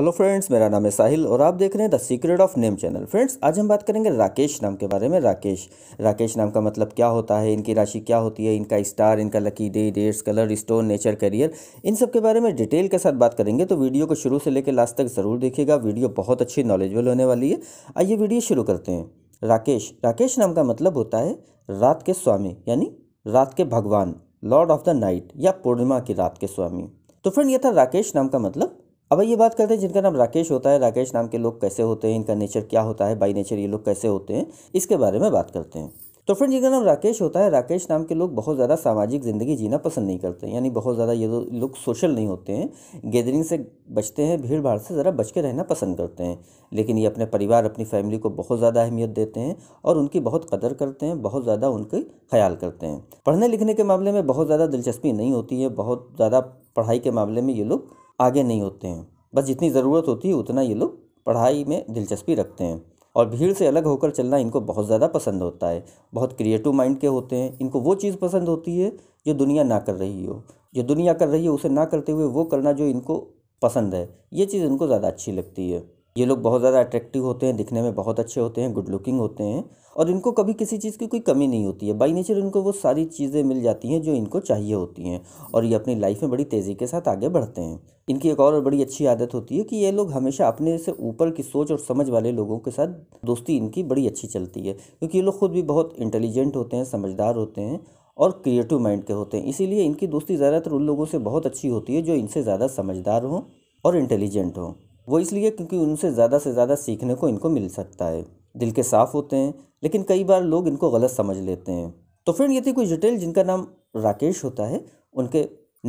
hello friends मेरा नाम है साहिल और आप देख रहे हैं the secret of name channel friends आज हम बात करेंगे राकेश नाम के बारे में राकेश राकेश नाम का मतलब क्या होता है इनकी राशि क्या होती है इनका स्टार इनका lucky day dates colour stone nature career इन सब के बारे में डिटेल के साथ बात करेंगे तो वीडियो को शुरू से लेकर लास्ट तक ज़रूर देखिएगा वीडियो बहुत अच्छी नॉलेजबल होने वाली है आइए वीडियो शुरू करते हैं राकेश राकेश नाम का मतलब होता है रात के स्वामी यानी रात के भगवान लॉर्ड ऑफ द नाइट या पूर्णिमा की रात के स्वामी तो फ्रेंड यह था राकेश नाम का मतलब अब ये बात करते हैं जिनका नाम राकेश होता है राकेश नाम के लोग कैसे होते हैं इनका नेचर क्या होता है बाई नेचर ये लोग कैसे होते हैं इसके बारे में बात करते हैं तो फ्रेंड जिनका नाम राकेश होता है राकेश नाम के लोग बहुत ज़्यादा सामाजिक ज़िंदगी जीना पसंद नहीं करते हैं यानी बहुत ज़्यादा ये लोग सोशल नहीं होते हैं गैदरिंग से बचते हैं भीड़ भाड़ से ज़रा बच के रहना पसंद करते हैं लेकिन ये अपने परिवार अपनी फैमिली को बहुत ज़्यादा अहमियत देते हैं और उनकी बहुत कदर करते हैं बहुत ज़्यादा उनकी ख्याल करते हैं पढ़ने लिखने के मामले में बहुत ज़्यादा दिलचस्पी नहीं होती है बहुत ज़्यादा पढ़ाई के मामले में ये लोग आगे नहीं होते हैं बस जितनी ज़रूरत होती है उतना ये लोग पढ़ाई में दिलचस्पी रखते हैं और भीड़ से अलग होकर चलना इनको बहुत ज़्यादा पसंद होता है बहुत क्रिएटिव माइंड के होते हैं इनको वो चीज़ पसंद होती है जो दुनिया ना कर रही हो जो दुनिया कर रही है उसे ना करते हुए वो करना जो इनको पसंद है ये चीज़ इनको ज़्यादा अच्छी लगती है ये लोग बहुत ज़्यादा अट्रैक्टिव होते हैं दिखने में बहुत अच्छे होते हैं गुड लुकिंग होते हैं और इनको कभी किसी चीज़ की कोई कमी नहीं होती है बाई नेचर इनको वो सारी चीज़ें मिल जाती हैं जो इनको चाहिए होती हैं और ये अपनी लाइफ में बड़ी तेज़ी के साथ आगे बढ़ते हैं इनकी एक और बड़ी अच्छी आदत होती है कि ये लोग हमेशा अपने से ऊपर की सोच और समझ वाले लोगों के साथ दोस्ती इनकी बड़ी अच्छी चलती है क्योंकि ये लोग खुद भी बहुत इंटेलिजेंट होते हैं समझदार होते हैं और क्रिएटिव माइंड के होते हैं इसीलिए इनकी दोस्ती ज़्यादातर उन लोगों से बहुत अच्छी होती है जो इनसे ज़्यादा समझदार हों और इंटेलिजेंट हों वो इसलिए क्योंकि उनसे ज़्यादा से ज़्यादा सीखने को इनको मिल सकता है दिल के साफ़ होते हैं लेकिन कई बार लोग इनको गलत समझ लेते हैं तो फ्रेंड ये थी कुछ डिटेल जिनका नाम राकेश होता है उनके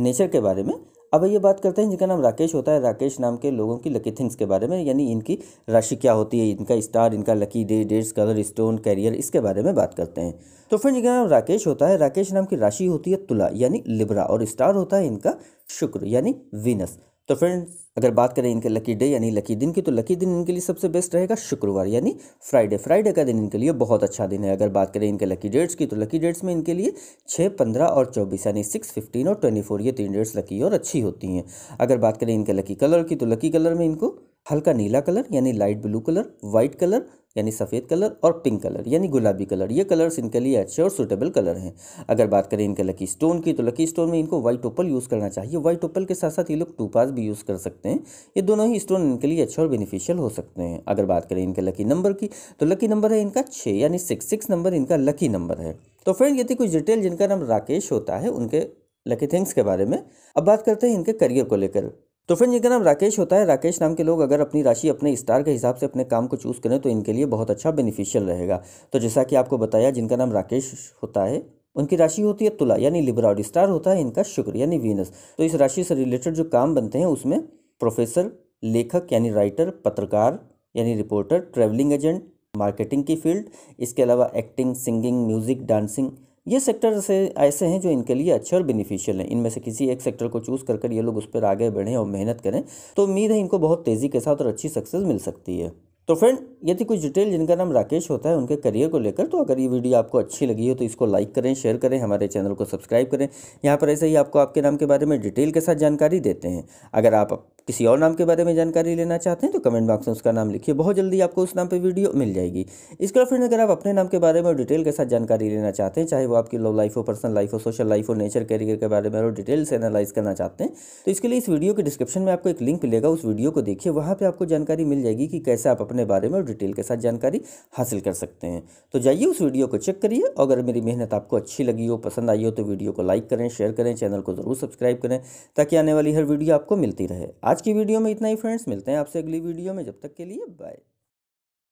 नेचर के बारे में अब ये बात करते हैं जिनका नाम राकेश होता है राकेश नाम के लोगों की लकी थिंग्स के बारे में यानी इनकी राशि क्या होती है इनका स्टार इनका lucky day dates colour stone career इसके बारे में बात करते हैं तो फ्रेंड जिनका नाम राकेश होता है राकेश नाम की राशि होती है तुला यानी लिब्रा और स्टार होता है इनका शुक्र यानी वीनस तो फ्रेंड्स अगर बात करें इनके लकी डे यानी लकी दिन की तो लकी दिन इनके लिए सबसे बेस्ट रहेगा शुक्रवार यानी फ्राइडे फ्राइडे का दिन इनके लिए बहुत अच्छा दिन है अगर बात करें इनके लकी डेट्स की तो लकी डेट्स में इनके लिए छः पंद्रह और चौबीस यानी सिक्स फिफ्टीन और ट्वेंटी फोर ये तीन डेट्स लकी और अच्छी होती हैं अगर बात करें इनके लकी कलर की तो लकी कलर में इनको हल्का नीला कलर यानी light blue colour white colour यानी सफ़ेद कलर और पिंक कलर यानी गुलाबी कलर ये कलर्स इनके लिए अच्छे और सूटेबल कलर हैं अगर बात करें इनके लकी स्टोन की तो लकी स्टोन में इनको वाइट ओपल यूज़ करना चाहिए वाइट ओपल के साथ साथ ये लोग पास भी यूज़ कर सकते हैं ये दोनों ही स्टोन इनके लिए अच्छे और बेनिफिशियल हो सकते हैं अगर बात करें इनके लकी नंबर की तो लकी नंबर है इनका छः यानी सिक्स सिक्स नंबर इनका लकी नंबर है तो फ्रेंड ये थी कुछ डिटेल जिनका नाम राकेश होता है उनके लकी थिंग्स के बारे में अब बात करते हैं इनके करियर को लेकर तो फ्रेंड जिनका नाम राकेश होता है राकेश नाम के लोग अगर अपनी राशि अपने स्टार के हिसाब से अपने काम को चूज़ करें तो इनके लिए बहुत अच्छा बेनिफिशियल रहेगा तो जैसा कि आपको बताया जिनका नाम राकेश होता है उनकी राशि होती है तुला यानी लिब्रा और स्टार होता है इनका शुक्र यानी वीनस तो इस राशि से रिलेटेड जो काम बनते हैं उसमें प्रोफेसर लेखक यानी राइटर पत्रकार यानी रिपोर्टर ट्रैवलिंग एजेंट मार्केटिंग की फील्ड इसके अलावा एक्टिंग सिंगिंग म्यूज़िक डांसिंग ये सेक्टर से ऐसे हैं जो इनके लिए अच्छे और बेनिफिशियल हैं इनमें से किसी एक सेक्टर को चूज़ कर कर ये लोग उस पर आगे बढ़ें और मेहनत करें तो उम्मीद है इनको बहुत तेज़ी के साथ और अच्छी सक्सेस मिल सकती है तो फ्रेंड ये थी कुछ डिटेल जिनका नाम राकेश होता है उनके करियर को लेकर तो अगर ये वीडियो आपको अच्छी लगी हो तो इसको लाइक करें शेयर करें हमारे चैनल को सब्सक्राइब करें यहाँ पर ऐसे ही आपको आपके नाम के बारे में डिटेल के साथ जानकारी देते हैं अगर आप किसी और नाम के बारे में जानकारी लेना चाहते हैं तो कमेंट बॉक्स में उसका नाम लिखिए बहुत जल्दी आपको उस नाम पर वीडियो मिल जाएगी इसके अलावा फ्रेंड अगर आप अपने नाम के बारे में डिटेल के साथ जानकारी लेना चाहते हैं चाहे वो आपकी लव लाइफ हो पर्सनल लाइफ हो सोशल लाइफ हो नेचर कैरियर के बारे में और डिटेल से एनालाइज करना चाहते हैं तो इसके लिए इस वीडियो के डिस्क्रिप्शन में आपको एक लिंक मिलेगा उस वीडियो को देखिए वहाँ पर आपको जानकारी मिल जाएगी कि कैसे आप अपने बारे में और डिटेल के साथ जानकारी हासिल कर सकते हैं तो जाइए उस वीडियो को चेक करिए अगर मेरी मेहनत आपको अच्छी लगी हो पसंद आई हो तो वीडियो को लाइक करें शेयर करें चैनल को ज़रूर सब्सक्राइब करें ताकि आने वाली हर वीडियो आपको मिलती रहे आज की वीडियो में इतना ही फ्रेंड्स मिलते हैं आपसे अगली वीडियो में जब तक के लिए बाय